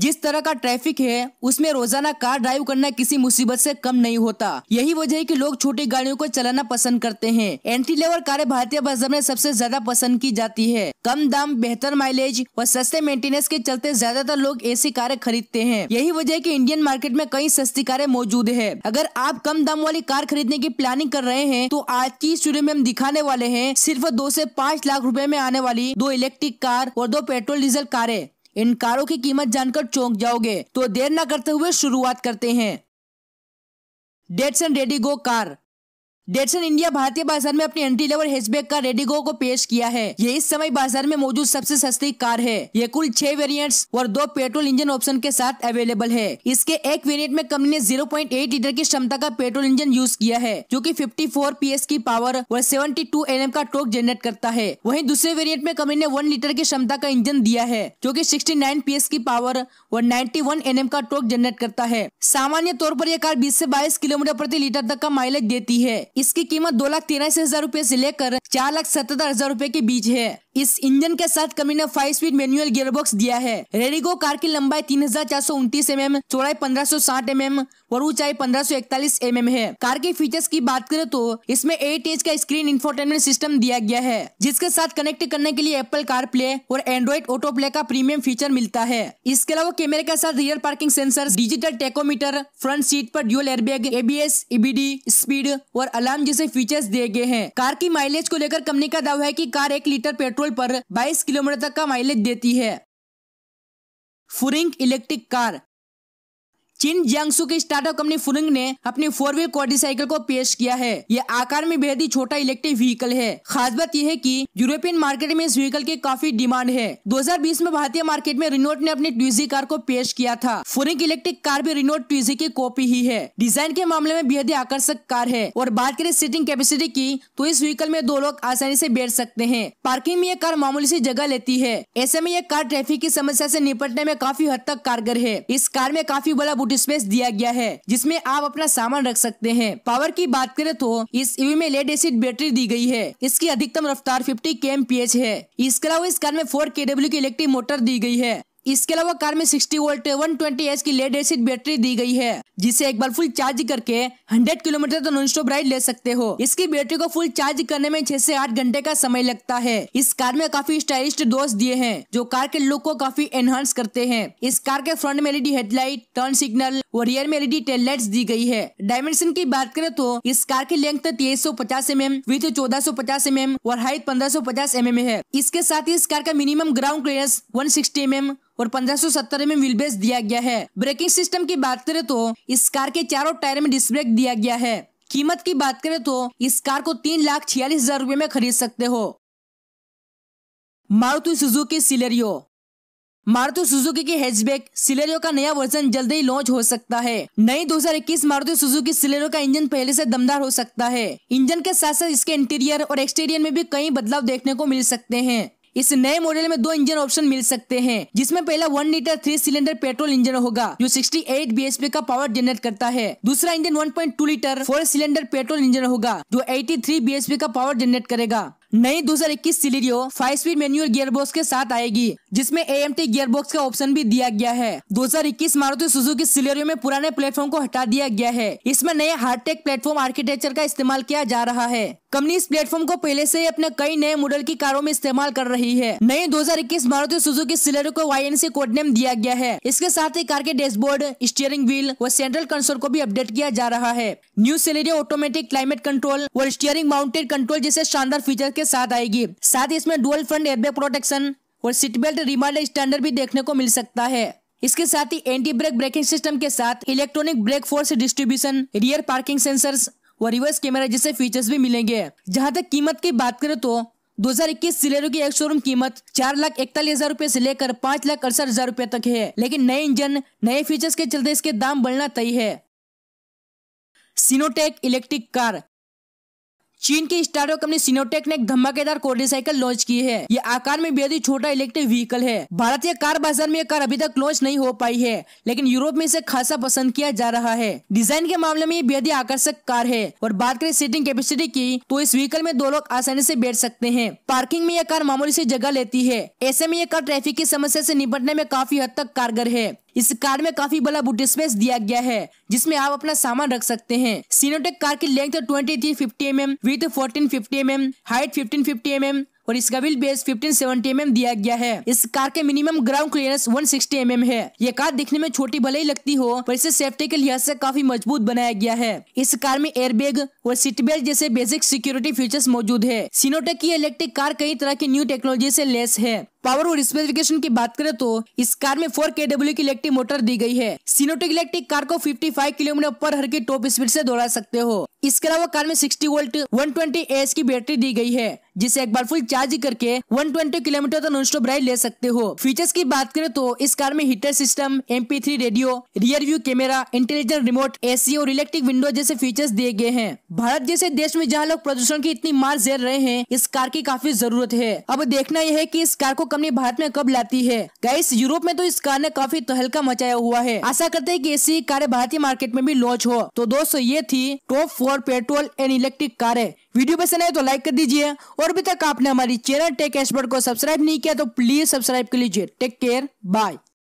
जिस तरह का ट्रैफिक है उसमें रोजाना कार ड्राइव करना किसी मुसीबत से कम नहीं होता यही वजह है कि लोग छोटी गाड़ियों को चलाना पसंद करते हैं एंट्री लेवल कारें भारतीय बाजार में सबसे ज्यादा पसंद की जाती है कम दाम बेहतर माइलेज और सस्ते मेंटेनेंस के चलते ज्यादातर लोग ऐसी कारें खरीदते हैं यही वजह है की इंडियन मार्केट में कई सस्ती कारें मौजूद है अगर आप कम दाम वाली कार खरीदने की प्लानिंग कर रहे हैं तो आज की स्टूडियो में हम दिखाने वाले हैं सिर्फ दो से पाँच लाख रुपए में आने वाली दो इलेक्ट्रिक कार और दो पेट्रोल डीजल कारें इन कारों की कीमत जानकर चौंक जाओगे तो देर न करते हुए शुरुआत करते हैं डेट्स and Redi Go car Datsun India भारतीय बाजार में अपनी entry level hatchback car Redi Go को पेश किया है ये इस समय बाजार में मौजूद सबसे सस्ती कार है ये कुल छह वेरिएंट्स और दो पेट्रोल इंजन ऑप्शन के साथ अवेलेबल है इसके एक वेरिएंट में कंपनी ने 0.8 लीटर की क्षमता का पेट्रोल इंजन यूज किया है जो की फिफ्टी पीएस की पावर और सेवेंटी टू का टोक जनरेट करता है वही दूसरे वेरियंट में कंपनी ने वन लीटर की क्षमता का इंजन दिया है जो की सिक्सटी पीएस की पावर और नाइन्टी वन का टोक जनरेट करता है सामान्य तौर पर यह कार बीस ऐसी बाईस किलोमीटर प्रति लीटर तक का माइलेज देती है इसकी कीमत दो लाख तिरासी हजार रूपए ऐसी लेकर चार लाख सतर हजार रूपए के बीच है इस इंजन के साथ कमी ने फाइव स्पीड मैनुअल गियरबॉक्स दिया है रेडिगो कार की लंबाई तीन हजार चार सौ उनतीस एम एम चौड़ाई पंद्रह सौ साठ एम एम और ऊंचाई पंद्रह सौ इकतालीस एम एम है कार के फीचर्स की बात करें तो इसमें एट इंच का स्क्रीन इंफोटेनमेंट सिस्टम दिया गया है जिसके साथ कनेक्ट करने के लिए एप्पल कार प्ले और एंड्रॉइड ऑटो प्ले का प्रीमियम फीचर मिलता है इसके अलावा कैमरे के साथ rear parking sensor digital tachometer front seat पर dual airbag ABS EBD speed और अलार्म जैसे फीचर्स दिए गए हैं कार की माइलेज को लेकर कंपनी का दावा है की कार एक लीटर पेट्रोल पेट्रोल पर 22 किलोमीटर तक का माइलेज देती है फुरिंग इलेक्ट्रिक कार चीन जियांगसू की स्टार्टअप कंपनी फुरंग ने अपनी फोर व्हील क्वाड्रीसाइकिल को पेश किया है ये आकार में बेहद ही छोटा इलेक्ट्रिक व्हीकल है खास बात यह है कि यूरोपियन मार्केट में इस व्हीकल की काफी डिमांड है 2020 में भारतीय मार्केट में रिनोट ने अपनी ट्विजी कार को पेश किया था फुरंग इलेक्ट्रिक कार भी रिनोट ट्विजी की कॉपी ही है डिजाइन के मामले में बेहद ही आकर्षक कार है और बात करें सीटिंग कैपेसिटी की तो इस व्हीकल में दो लोग आसानी ऐसी बैठ सकते हैं पार्किंग में यह कार मामूली ऐसी जगह लेती है ऐसे में यह कार ट्रैफिक की समस्या ऐसी निपटने में काफी हद तक कारगर है इस कार में काफी बड़ा बूट स्पेस दिया गया है जिसमें आप अपना सामान रख सकते हैं पावर की बात करें तो इस ईवी में लेड एसिड बैटरी दी गई है इसकी अधिकतम रफ्तार 50 के है इसके अलावा इस कार में फोर के की इलेक्ट्रिक मोटर दी गई है इसके अलावा कार में 60 वोल्ट 120 ट्वेंटी की लेड एसिड बैटरी दी गई है जिसे एक बार फुल चार्ज करके 100 किलोमीटर तो नॉन राइड ले सकते हो इसकी बैटरी को फुल चार्ज करने में छह से आठ घंटे का समय लगता है इस कार में काफी स्टाइलिश दोस्त दिए हैं जो कार के लुक को काफी एनहांस करते हैं इस कार के फ्रंट में एलईडी हेडलाइट टर्न सिग्नल और रियर में एलईडी टेल लाइट दी गई है डायमेंशन की बात करें तो इस कार की लेंथ तेईस सौ पचास एम एम विथ चौदह सौ पचास एम mm एम और हाइट पंद्रह सौ पचास एम mm एम है इसके साथ ही इस कार का minimum ground clearance one sixty M M और 1570 में बेस दिया गया है ब्रेकिंग सिस्टम की बात करें तो इस कार के चारों टायर में डिस्क ब्रेक दिया गया है कीमत की बात करें तो इस कार को तीन लाख छियालीस हजार रूपए में खरीद सकते हो Maruti Suzuki Celerio Maruti Suzuki की हैचबैक सिलेरियो का नया वर्जन जल्द ही लॉन्च हो सकता है नई 2021 मारुति सुजुकी सिलेरियो का इंजन पहले से दमदार हो सकता है इंजन के साथ साथ इसके इंटीरियर और एक्सटीरियर में भी कई बदलाव देखने को मिल सकते हैं इस नए मॉडल में दो इंजन ऑप्शन मिल सकते हैं जिसमें पहला one litre three cylinder petrol engine होगा जो 68 बीएचपी का पावर जनरेट करता है दूसरा engine 1.2 litre four cylinder petrol engine होगा जो 83 बीएचपी का पावर जनरेट करेगा नई दो हजार इक्कीस Celerio five speed gear gearbox के साथ आएगी जिसमें ए गियर गियरबॉक्स का ऑप्शन भी दिया गया है 2021 मारुति सुजुकी सिलेरियो में पुराने प्लेटफॉर्म को हटा दिया गया है इसमें नए हार्टेक प्लेटफॉर्म आर्किटेक्चर का इस्तेमाल किया जा रहा है कंपनी इस प्लेटफॉर्म को पहले से ही अपने कई नए मॉडल की कारों में इस्तेमाल कर रही है नए 2021 मारुति सुजुकी सिलर को वाई से कोड नेम दिया गया है इसके साथ ही कार के डैशबोर्ड स्टीयरिंग व्हील व सेंट्रल कंसोल को भी अपडेट किया जा रहा है new Celerio automatic climate control और स्टीयरिंग माउंटेड कंट्रोल जैसे शानदार फीचर के साथ आएगी साथ ही इसमें डुअल फ्रंट एयरबैग प्रोटेक्शन और सीट बेल्ट रिमाइंडर स्टैंडर्ड भी देखने को मिल सकता है इसके साथ ही एंटी ब्रेक ब्रेकिंग सिस्टम के साथ electronic brake force distribution rear parking sensors व रिवर्स कैमरा जैसे फीचर्स भी मिलेंगे जहाँ तक कीमत की बात करें तो 2021 सिलेरो की एक शोरूम कीमत चार लाख इकतालीस हजार रूपए ऐसी लेकर पाँच लाख अड़सठ हजार रूपए तक है लेकिन नए इंजन नए फीचर्स के चलते इसके दाम बढ़ना तय है सिनोटेक इलेक्ट्रिक कार चीन की स्टार्टअप कंपनी सिनोटेक ने एक धमाकेदार कोडी साइकिल लॉन्च की है ये आकार में बेहद ही छोटा इलेक्ट्रिक व्हीकल है भारतीय कार बाजार में यह कार अभी तक लॉन्च नहीं हो पाई है लेकिन यूरोप में इसे खासा पसंद किया जा रहा है डिजाइन के मामले में यह बेहद ही आकर्षक कार है और बात करें सीटिंग कैपेसिटी की तो इस व्हीकल में दो लोग आसानी ऐसी बैठ सकते हैं पार्किंग में यह कार मामूली ऐसी जगह लेती है ऐसे में यह कार ट्रैफिक की समस्या ऐसी निपटने में काफी हद तक कारगर है इस कार में काफी बड़ा बूट स्पेस दिया गया है जिसमें आप अपना सामान रख सकते हैं सीनोटेक कार की length twenty three fifty M M with fourteen fifty M M height fifteen fifty M M और इसका व्हील बेस 1570 mm दिया गया है इस कार के मिनिमम ग्राउंड क्लियरेंस 160 mm है ये कार दिखने में छोटी भले ही लगती हो पर इसे सेफ्टी के लिहाज से काफी मजबूत बनाया गया है इस कार में एयरबैग और सीट बेल्ट जैसे बेसिक सिक्योरिटी फीचर्स मौजूद है सिनोटेक की इलेक्ट्रिक कार कई तरह की न्यू टेक्नोलॉजी ऐसी लेस है पावर और स्पेसिफिकेशन की बात करें तो इस कार में फोर के डब्ल्यू की इलेक्ट्रिक मोटर दी गई है सीनोटिक इलेक्ट्रिक कार को 55 किलोमीटर पर हर की टॉप स्पीड से दौड़ा सकते हो इसके अलावा कार में 60 वोल्ट 120 ट्वेंटी की बैटरी दी गई है जिसे एक बार फुल चार्ज करके 120 किलोमीटर तक तो नॉन स्टॉप राइड ले सकते हो फीचर्स की बात करें तो इस कार में heater system M radio rear view camera intelligent remote AC और इलेक्ट्रिक विंडो जैसे फीचर्स दिए गए हैं भारत जैसे देश में जहाँ लोग प्रदूषण की इतनी मार झेल रहे हैं इस कार की काफी जरूरत है अब देखना यह है की इस कार को कंपनी भारत में कब लाती है गैस यूरोप में तो इस कार ने काफी तहलका मचाया हुआ है आशा करते हैं की ऐसी कार भारतीय मार्केट में भी लॉन्च हो तो दोस्तों ये थी top four petrol and electric कारें वीडियो पसंद आए तो लाइक कर दीजिए और अभी तक आपने हमारी चैनल टेक एक्सपर्ट को सब्सक्राइब नहीं किया तो प्लीज सब्सक्राइब कर लीजिए टेक केयर बाय